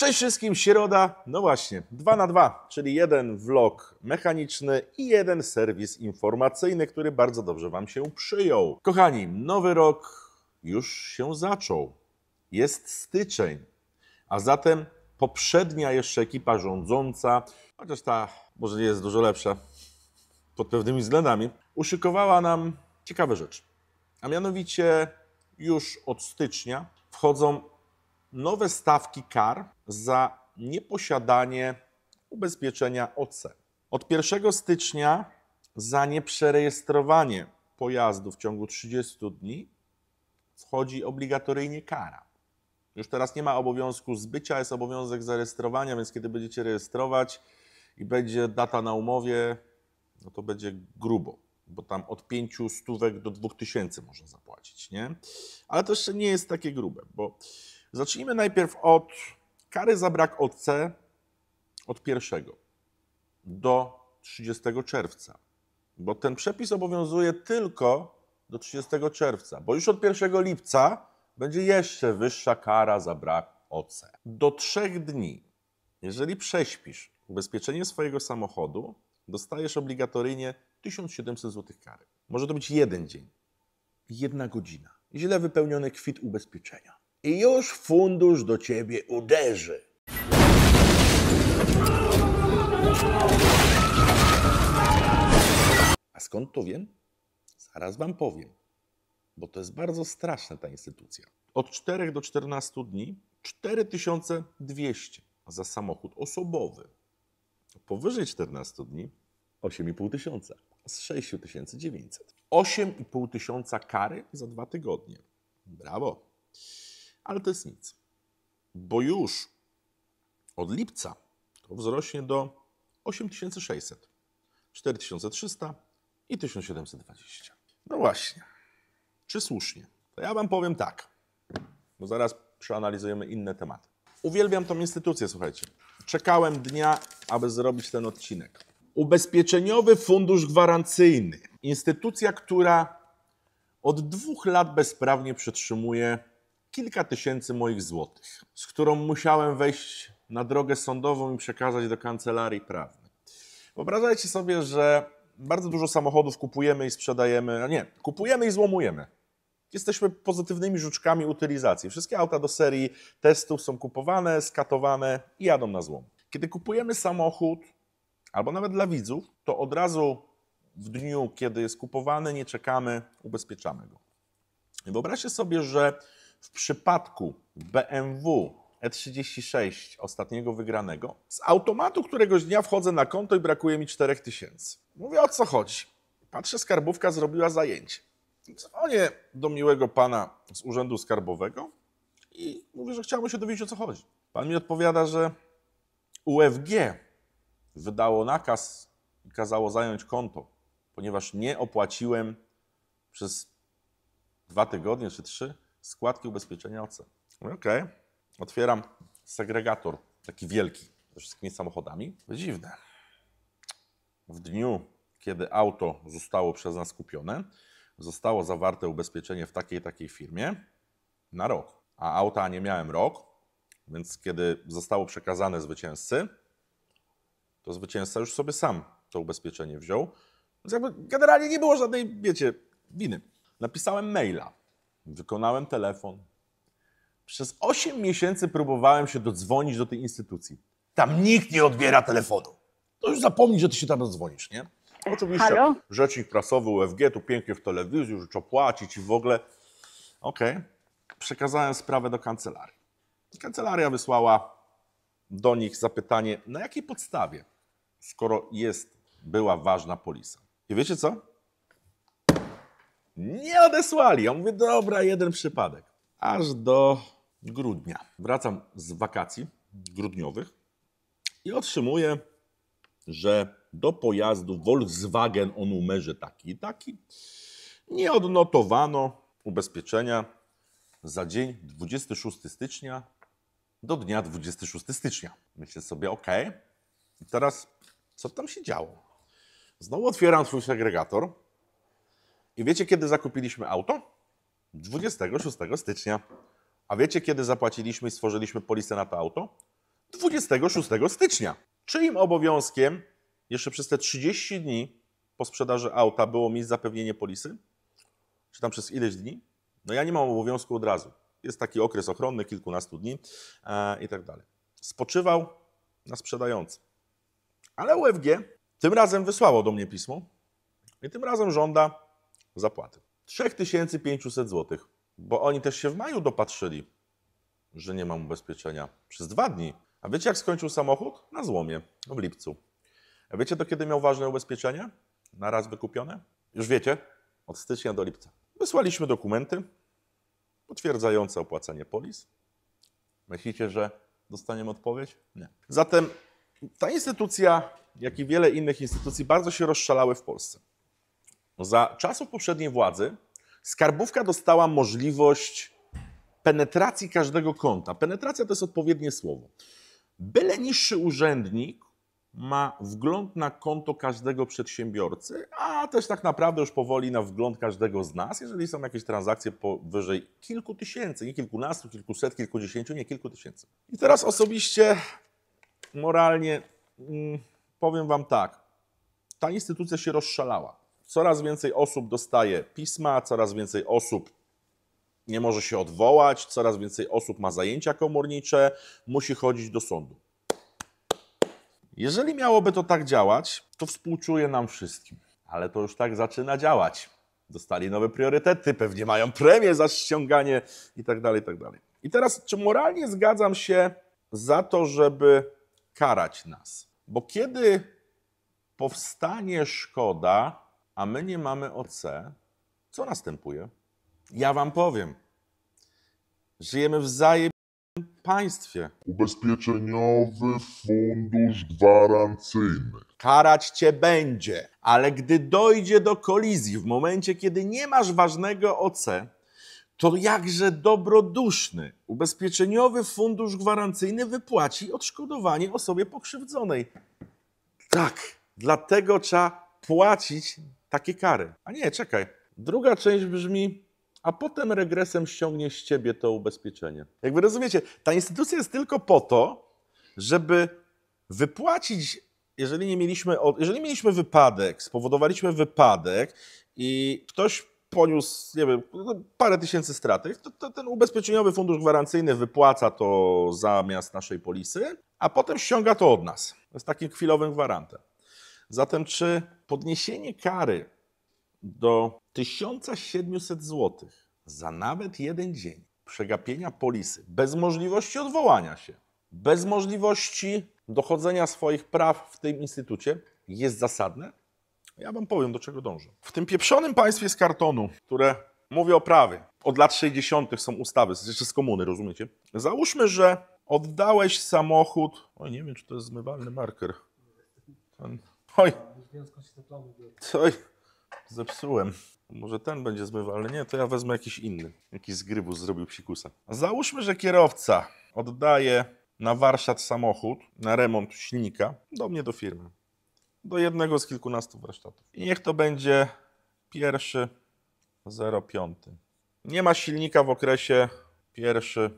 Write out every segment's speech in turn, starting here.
Cześć wszystkim, środa, no właśnie, 2 na 2, czyli jeden vlog mechaniczny i jeden serwis informacyjny, który bardzo dobrze Wam się przyjął. Kochani, nowy rok już się zaczął. Jest styczeń, a zatem poprzednia jeszcze ekipa rządząca, chociaż ta może nie jest dużo lepsza pod pewnymi względami, uszykowała nam ciekawe rzeczy. A mianowicie już od stycznia wchodzą nowe stawki kar za nieposiadanie ubezpieczenia OC. Od 1 stycznia za nieprzerejestrowanie pojazdu w ciągu 30 dni wchodzi obligatoryjnie kara. Już teraz nie ma obowiązku zbycia, jest obowiązek zarejestrowania, więc kiedy będziecie rejestrować i będzie data na umowie, no to będzie grubo, bo tam od 5 stówek do 2000 można zapłacić, nie? Ale to jeszcze nie jest takie grube, bo Zacznijmy najpierw od kary za brak OC od 1 do 30 czerwca, bo ten przepis obowiązuje tylko do 30 czerwca, bo już od 1 lipca będzie jeszcze wyższa kara za brak OC. Do trzech dni, jeżeli prześpisz ubezpieczenie swojego samochodu, dostajesz obligatoryjnie 1700 zł kary. Może to być jeden dzień, jedna godzina, źle wypełniony kwit ubezpieczenia i już fundusz do ciebie uderzy. A skąd to wiem? Zaraz wam powiem, bo to jest bardzo straszna ta instytucja. Od 4 do 14 dni 4200 za samochód osobowy. Powyżej 14 dni 8500 z 6900. 8500 kary za dwa tygodnie. Brawo. Ale to jest nic, bo już od lipca to wzrośnie do 8600, 4300 i 1720. No właśnie, czy słusznie? To ja Wam powiem tak, bo zaraz przeanalizujemy inne tematy. Uwielbiam tą instytucję, słuchajcie. Czekałem dnia, aby zrobić ten odcinek. Ubezpieczeniowy Fundusz Gwarancyjny. Instytucja, która od dwóch lat bezprawnie przetrzymuje kilka tysięcy moich złotych, z którą musiałem wejść na drogę sądową i przekazać do kancelarii prawnej. Wyobrażajcie sobie, że bardzo dużo samochodów kupujemy i sprzedajemy, a nie, kupujemy i złomujemy. Jesteśmy pozytywnymi żuczkami utylizacji. Wszystkie auta do serii testów są kupowane, skatowane i jadą na złom. Kiedy kupujemy samochód, albo nawet dla widzów, to od razu w dniu, kiedy jest kupowany, nie czekamy, ubezpieczamy go. Wyobraźcie sobie, że w przypadku BMW E36 ostatniego wygranego, z automatu któregoś dnia wchodzę na konto i brakuje mi 4000. Mówię, o co chodzi? Patrzę, skarbówka zrobiła zajęcie. Dzwonię do miłego pana z urzędu skarbowego i mówię, że chciałbym się dowiedzieć, o co chodzi. Pan mi odpowiada, że UFG wydało nakaz i kazało zająć konto, ponieważ nie opłaciłem przez dwa tygodnie czy trzy składki ubezpieczenia OC. Okej, otwieram segregator, taki wielki, ze wszystkimi samochodami. Dziwne. W dniu, kiedy auto zostało przez nas kupione, zostało zawarte ubezpieczenie w takiej takiej firmie na rok. A auta nie miałem rok, więc kiedy zostało przekazane zwycięzcy, to zwycięzca już sobie sam to ubezpieczenie wziął. Więc jakby generalnie nie było żadnej, wiecie, winy. Napisałem maila Wykonałem telefon. Przez 8 miesięcy próbowałem się dodzwonić do tej instytucji. Tam nikt nie odbiera telefonu. To już zapomnij, że ty się tam dodzwonisz, nie? Oczywiście Halo? rzecznik prasowy UFG, tu pięknie w telewizji, już trzeba płacić i w ogóle. Okej. Okay. Przekazałem sprawę do kancelarii. Kancelaria wysłała do nich zapytanie, na jakiej podstawie, skoro jest, była ważna polisa. I wiecie co? Nie odesłali. Ja mówię, dobra, jeden przypadek. Aż do grudnia. Wracam z wakacji grudniowych i otrzymuję, że do pojazdu Volkswagen o numerze taki i taki nie odnotowano ubezpieczenia za dzień 26 stycznia do dnia 26 stycznia. Myślę sobie, ok, i teraz co tam się działo? Znowu otwieram swój segregator i wiecie, kiedy zakupiliśmy auto? 26 stycznia. A wiecie, kiedy zapłaciliśmy i stworzyliśmy polisę na to auto? 26 stycznia. Czyim obowiązkiem jeszcze przez te 30 dni po sprzedaży auta było mi zapewnienie polisy? Czy tam przez ileś dni? No ja nie mam obowiązku od razu. Jest taki okres ochronny, kilkunastu dni e, i tak dalej. Spoczywał na sprzedającym. Ale UFG tym razem wysłało do mnie pismo i tym razem żąda zapłaty. 3500 zł, bo oni też się w maju dopatrzyli, że nie mam ubezpieczenia przez dwa dni. A wiecie, jak skończył samochód? Na złomie, w lipcu. A wiecie, do kiedy miał ważne ubezpieczenie? Na raz wykupione? Już wiecie, od stycznia do lipca. Wysłaliśmy dokumenty potwierdzające opłacenie polis. Myślicie, że dostaniemy odpowiedź? Nie. Zatem ta instytucja, jak i wiele innych instytucji, bardzo się rozszalały w Polsce. No, za czasów poprzedniej władzy skarbówka dostała możliwość penetracji każdego konta. Penetracja to jest odpowiednie słowo. Byle niższy urzędnik ma wgląd na konto każdego przedsiębiorcy, a też tak naprawdę już powoli na wgląd każdego z nas, jeżeli są jakieś transakcje powyżej kilku tysięcy, nie kilkunastu, kilkuset, kilkudziesięciu, nie kilku tysięcy. I teraz osobiście, moralnie mm, powiem Wam tak, ta instytucja się rozszalała coraz więcej osób dostaje pisma, coraz więcej osób nie może się odwołać, coraz więcej osób ma zajęcia komornicze, musi chodzić do sądu. Jeżeli miałoby to tak działać, to współczuję nam wszystkim, ale to już tak zaczyna działać. Dostali nowe priorytety, pewnie mają premię za ściąganie i tak dalej, i tak dalej. I teraz, czy moralnie zgadzam się za to, żeby karać nas? Bo kiedy powstanie szkoda, a my nie mamy OC, co następuje? Ja wam powiem. Żyjemy w zajebistym państwie. Ubezpieczeniowy Fundusz Gwarancyjny. Karać cię będzie, ale gdy dojdzie do kolizji, w momencie kiedy nie masz ważnego OC, to jakże dobroduszny Ubezpieczeniowy Fundusz Gwarancyjny wypłaci odszkodowanie osobie pokrzywdzonej. Tak, dlatego trzeba płacić takie kary. A nie, czekaj. Druga część brzmi, a potem regresem ściągnie z ciebie to ubezpieczenie. Jakby rozumiecie, ta instytucja jest tylko po to, żeby wypłacić, jeżeli nie mieliśmy, jeżeli mieliśmy wypadek, spowodowaliśmy wypadek i ktoś poniósł, nie wiem, no, parę tysięcy straty, to, to ten ubezpieczeniowy fundusz gwarancyjny wypłaca to zamiast naszej polisy, a potem ściąga to od nas. jest takim chwilowym gwarantem. Zatem czy podniesienie kary do 1700 zł za nawet jeden dzień przegapienia polisy, bez możliwości odwołania się, bez możliwości dochodzenia swoich praw w tym instytucie jest zasadne? Ja Wam powiem, do czego dążę. W tym pieprzonym państwie z kartonu, które mówię o prawie, od lat 60. są ustawy, jeszcze z komuny, rozumiecie? Załóżmy, że oddałeś samochód. Oj, nie wiem, czy to jest zmywalny marker. Ten Oj. Oj. Zepsułem. Może ten będzie zmywalny. Nie, to ja wezmę jakiś inny. Jakiś z grybu zrobił psikusa. Załóżmy, że kierowca oddaje na warsztat samochód, na remont silnika, do mnie do firmy. Do jednego z kilkunastu warsztatów. I niech to będzie pierwszy 05. Nie ma silnika w okresie pierwszy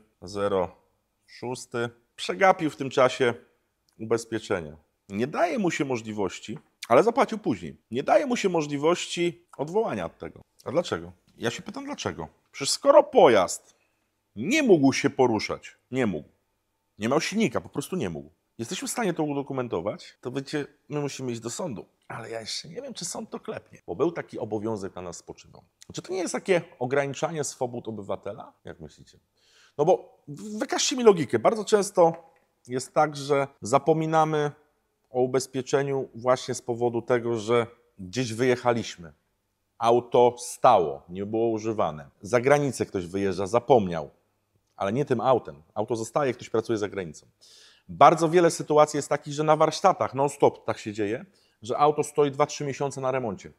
06. Przegapił w tym czasie ubezpieczenia nie daje mu się możliwości, ale zapłacił później, nie daje mu się możliwości odwołania od tego. A dlaczego? Ja się pytam dlaczego. Przecież skoro pojazd nie mógł się poruszać, nie mógł, nie miał silnika, po prostu nie mógł, jesteśmy w stanie to udokumentować, to wiecie, my musimy iść do sądu. Ale ja jeszcze nie wiem, czy sąd to klepnie, bo był taki obowiązek na nas spoczywał. Czy to nie jest takie ograniczanie swobód obywatela? Jak myślicie? No bo wykażcie mi logikę. Bardzo często jest tak, że zapominamy o ubezpieczeniu właśnie z powodu tego, że gdzieś wyjechaliśmy. Auto stało, nie było używane. Za granicę ktoś wyjeżdża, zapomniał, ale nie tym autem. Auto zostaje, ktoś pracuje za granicą. Bardzo wiele sytuacji jest takich, że na warsztatach non-stop tak się dzieje, że auto stoi 2-3 miesiące na remoncie.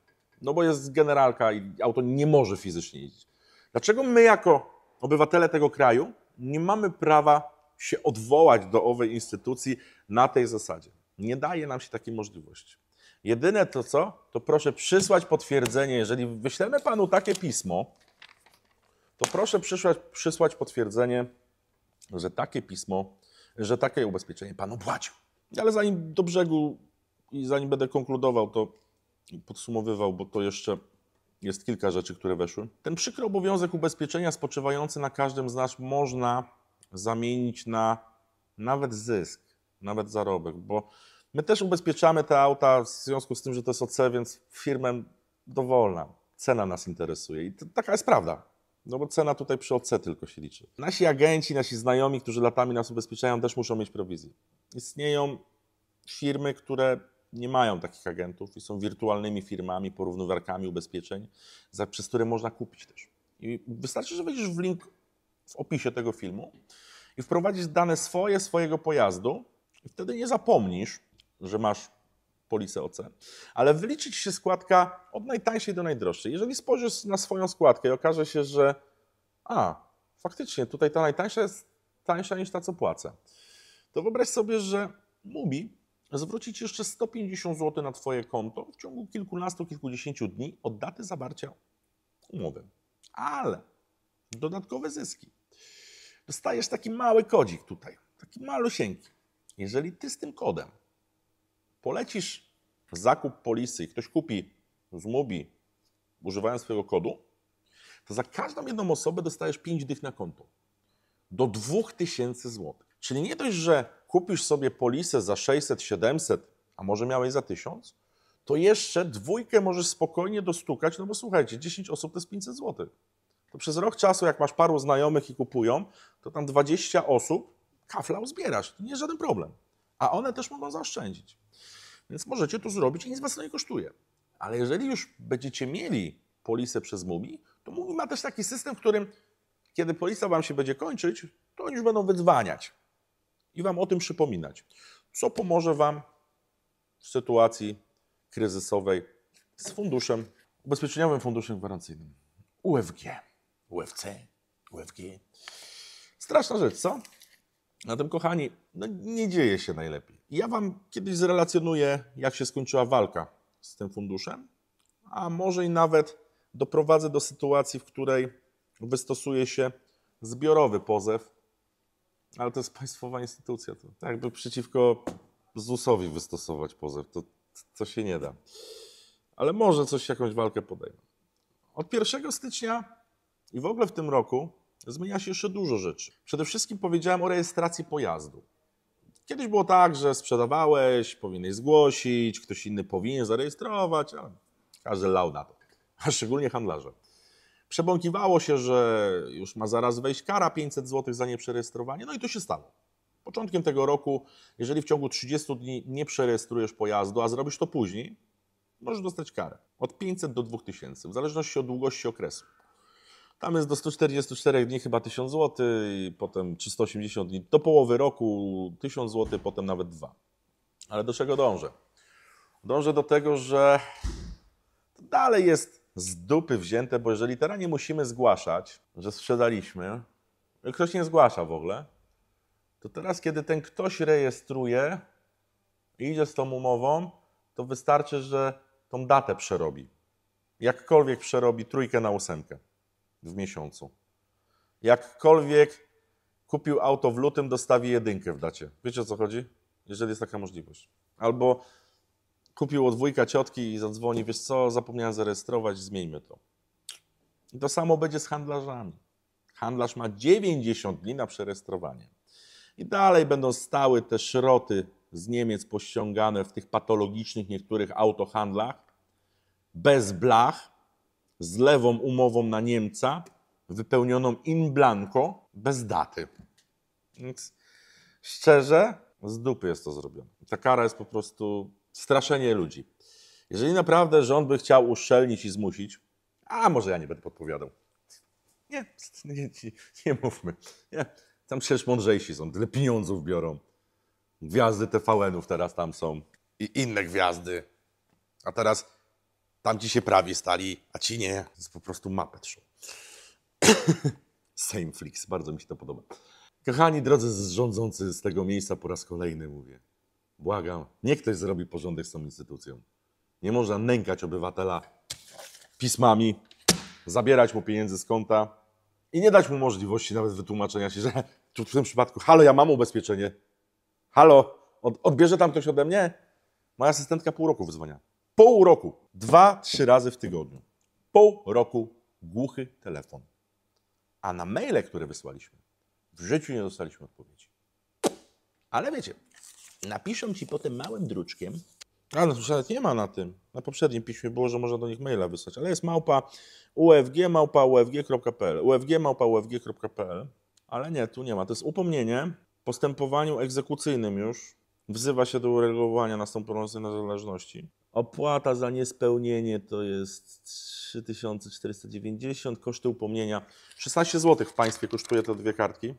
No bo jest generalka i auto nie może fizycznie jeździć. Dlaczego my, jako obywatele tego kraju, nie mamy prawa się odwołać do owej instytucji na tej zasadzie? Nie daje nam się takiej możliwości. Jedyne to co, to proszę przysłać potwierdzenie. Jeżeli wyślemy Panu takie pismo, to proszę przysłać, przysłać potwierdzenie, że takie pismo, że takie ubezpieczenie Pan opłacił. Ale zanim do brzegu i zanim będę konkludował, to podsumowywał, bo to jeszcze jest kilka rzeczy, które weszły. Ten przykry obowiązek ubezpieczenia spoczywający na każdym z nas można zamienić na nawet zysk nawet zarobek, bo my też ubezpieczamy te auta w związku z tym, że to jest OC, więc firmę dowolna, cena nas interesuje i to, taka jest prawda. No bo cena tutaj przy OC tylko się liczy. Nasi agenci, nasi znajomi, którzy latami nas ubezpieczają, też muszą mieć prowizję. Istnieją firmy, które nie mają takich agentów i są wirtualnymi firmami, porównywarkami ubezpieczeń, za, przez które można kupić też. I wystarczy, że wejdziesz w link w opisie tego filmu i wprowadzisz dane swoje, swojego pojazdu wtedy nie zapomnisz, że masz polisę OC. Ale wyliczyć się składka od najtańszej do najdroższej. Jeżeli spojrzysz na swoją składkę i okaże się, że a, faktycznie tutaj ta najtańsza jest tańsza niż ta, co płacę, to wyobraź sobie, że Mubi zwróci Ci jeszcze 150 zł na Twoje konto w ciągu kilkunastu, kilkudziesięciu dni od daty zawarcia umowy. Ale dodatkowe zyski. Dostajesz taki mały kodzik tutaj, taki malusieńki. Jeżeli ty z tym kodem polecisz zakup polisy i ktoś kupi z Mubi, używając swojego kodu, to za każdą jedną osobę dostajesz 5 dych na konto. Do 2000 zł. Czyli nie dość, że kupisz sobie polisę za 600, 700, a może miałeś za 1000, to jeszcze dwójkę możesz spokojnie dostukać, no bo słuchajcie, 10 osób to jest 500 zł. To przez rok czasu, jak masz paru znajomych i kupują, to tam 20 osób kafla uzbierasz. To nie jest żaden problem. A one też mogą zaoszczędzić. Więc możecie to zrobić i nic was to nie kosztuje. Ale jeżeli już będziecie mieli polisę przez MUMI, to MUMI ma też taki system, w którym kiedy polisa wam się będzie kończyć, to oni już będą wydzwaniać i wam o tym przypominać. Co pomoże wam w sytuacji kryzysowej z funduszem, ubezpieczeniowym funduszem gwarancyjnym. UFG, UFC, UFG. Straszna rzecz, co? Na tym, kochani, no nie dzieje się najlepiej. Ja Wam kiedyś zrelacjonuję, jak się skończyła walka z tym funduszem, a może i nawet doprowadzę do sytuacji, w której wystosuje się zbiorowy pozew, ale to jest państwowa instytucja. To tak jakby przeciwko ZUS-owi wystosować pozew, to, to się nie da. Ale może coś, jakąś walkę podejmę. Od 1 stycznia i w ogóle w tym roku Zmienia się jeszcze dużo rzeczy. Przede wszystkim powiedziałem o rejestracji pojazdu. Kiedyś było tak, że sprzedawałeś, powinieneś zgłosić, ktoś inny powinien zarejestrować, ale każdy lał na to, a szczególnie handlarze. Przebąkiwało się, że już ma zaraz wejść kara 500 zł za nieprzerejestrowanie, no i to się stało. Początkiem tego roku, jeżeli w ciągu 30 dni nie przerejestrujesz pojazdu, a zrobisz to później, możesz dostać karę od 500 do 2000, w zależności od długości okresu. Tam jest do 144 dni chyba 1000 zł, i potem 380 dni do połowy roku 1000 zł, potem nawet dwa. Ale do czego dążę? Dążę do tego, że to dalej jest z dupy wzięte, bo jeżeli teraz nie musimy zgłaszać, że sprzedaliśmy, ktoś nie zgłasza w ogóle, to teraz, kiedy ten ktoś rejestruje i idzie z tą umową, to wystarczy, że tą datę przerobi. Jakkolwiek przerobi trójkę na ósemkę w miesiącu. Jakkolwiek kupił auto w lutym, dostawi jedynkę w dacie. Wiecie o co chodzi? Jeżeli jest taka możliwość. Albo kupił od wujka ciotki i zadzwoni, wiesz co, zapomniałem zarejestrować, zmieńmy to. I to samo będzie z handlarzami. Handlarz ma 90 dni na przerejestrowanie. I dalej będą stały te szroty z Niemiec pościągane w tych patologicznych niektórych autohandlach bez blach, z lewą umową na Niemca, wypełnioną in blanco, bez daty. Więc szczerze, z dupy jest to zrobione. Ta kara jest po prostu straszenie ludzi. Jeżeli naprawdę rząd by chciał uszczelnić i zmusić, a może ja nie będę podpowiadał. Nie, nie, nie, nie mówmy. Nie. Tam przecież mądrzejsi są, tyle pieniądzów biorą. Gwiazdy TVN-ów teraz tam są i inne gwiazdy. A teraz Tamci się prawie stali, a ci nie. To jest po prostu mapę show. Same bardzo mi się to podoba. Kochani drodzy rządzący z tego miejsca po raz kolejny mówię. Błagam, niech ktoś zrobi porządek z tą instytucją. Nie można nękać obywatela pismami, zabierać mu pieniędzy z konta i nie dać mu możliwości nawet wytłumaczenia się, że tu w tym przypadku, halo, ja mam ubezpieczenie. Halo, odbierze tam ktoś ode mnie? Moja asystentka pół roku wyzwania pół roku, dwa, trzy razy w tygodniu, pół roku głuchy telefon. A na maile, które wysłaliśmy, w życiu nie dostaliśmy odpowiedzi. Ale wiecie, napiszą ci potem małym druczkiem. A no, nawet nie ma na tym. Na poprzednim piśmie było, że można do nich maila wysłać, ale jest małpa ufg małpa ufg.pl ufg małpa ufg.pl ale nie, tu nie ma. To jest upomnienie w postępowaniu egzekucyjnym już. Wzywa się do uregulowania nastąpiącej niezależności. Opłata za niespełnienie to jest 3490, koszty upomnienia 16 zł w państwie kosztuje te dwie kartki.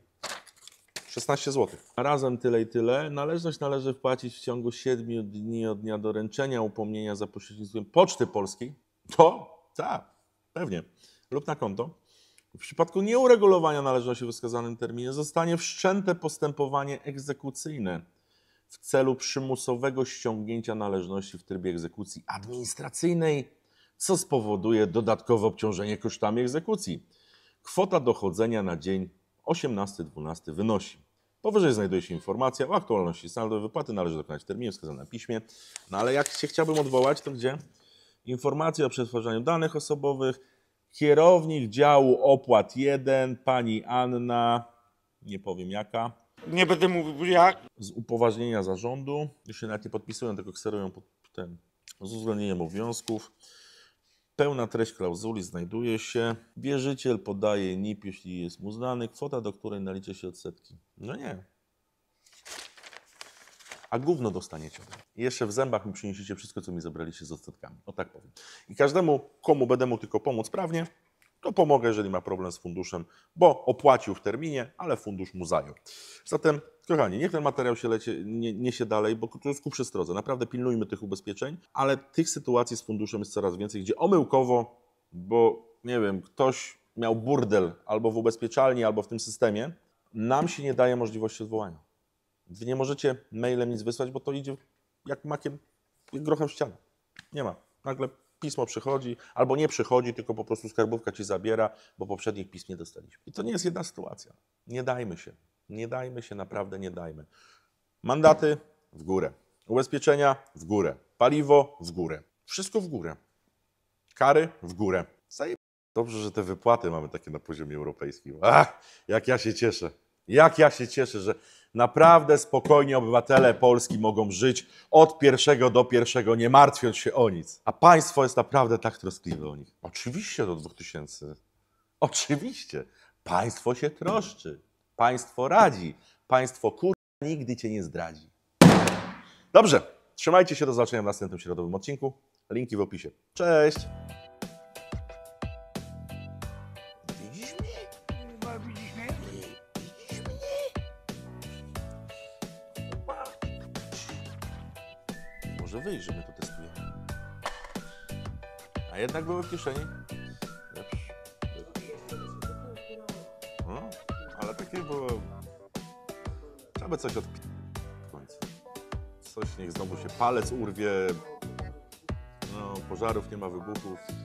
16 zł. razem tyle i tyle. Należność należy wpłacić w ciągu 7 dni od dnia doręczenia upomnienia za pośrednictwem Poczty Polskiej. To? Tak, pewnie. Lub na konto. W przypadku nieuregulowania należności w wskazanym terminie zostanie wszczęte postępowanie egzekucyjne w celu przymusowego ściągnięcia należności w trybie egzekucji administracyjnej, co spowoduje dodatkowe obciążenie kosztami egzekucji. Kwota dochodzenia na dzień 18-12 wynosi. Powyżej znajduje się informacja o aktualności saldo wypłaty. Należy dokonać w terminie wskazanym na piśmie. No ale jak się chciałbym odwołać, to gdzie? Informacja o przetwarzaniu danych osobowych. Kierownik działu opłat 1, pani Anna, nie powiem jaka, nie będę mówił jak. Z upoważnienia zarządu. Już się nawet nie podpisują, tylko kserują pod ten. Z uwzględnieniem obowiązków. Pełna treść klauzuli znajduje się. Wierzyciel podaje NIP, jeśli jest mu znany, kwota, do której naliczy się odsetki. No nie. A gówno dostaniecie. I jeszcze w zębach mi przyniesiecie wszystko, co mi zabraliście z odsetkami. O tak powiem. I każdemu, komu będę mógł tylko pomóc prawnie, to no pomogę, jeżeli ma problem z funduszem, bo opłacił w terminie, ale fundusz mu zajął. Zatem, kochani, niech ten materiał się lecie, nie, niesie dalej, bo to jest ku przestrodze. Naprawdę pilnujmy tych ubezpieczeń, ale tych sytuacji z funduszem jest coraz więcej, gdzie omyłkowo, bo nie wiem, ktoś miał burdel albo w ubezpieczalni, albo w tym systemie, nam się nie daje możliwości odwołania. Wy nie możecie mailem nic wysłać, bo to idzie jak makiem, jak grochem w ścianę. Nie ma. Nagle pismo przychodzi, albo nie przychodzi, tylko po prostu skarbówka ci zabiera, bo poprzednich pism nie dostaliśmy. I to nie jest jedna sytuacja. Nie dajmy się. Nie dajmy się, naprawdę nie dajmy. Mandaty w górę. Ubezpieczenia w górę. Paliwo w górę. Wszystko w górę. Kary w górę. Dobrze, że te wypłaty mamy takie na poziomie europejskim. Ach, jak ja się cieszę. Jak ja się cieszę, że naprawdę spokojnie obywatele Polski mogą żyć od pierwszego do pierwszego, nie martwiąc się o nic. A państwo jest naprawdę tak troskliwe o nich. Oczywiście do 2000. Oczywiście. Państwo się troszczy. Państwo radzi. Państwo kurwa nigdy cię nie zdradzi. Dobrze. Trzymajcie się. Do zobaczenia w następnym środowym odcinku. Linki w opisie. Cześć! wyjść, żeby my to A jednak były w kieszeni. Lepsz. No, ale takie było... Trzeba by coś odpi... w końcu. Coś, niech znowu się palec urwie. No, pożarów nie ma, wybuchów.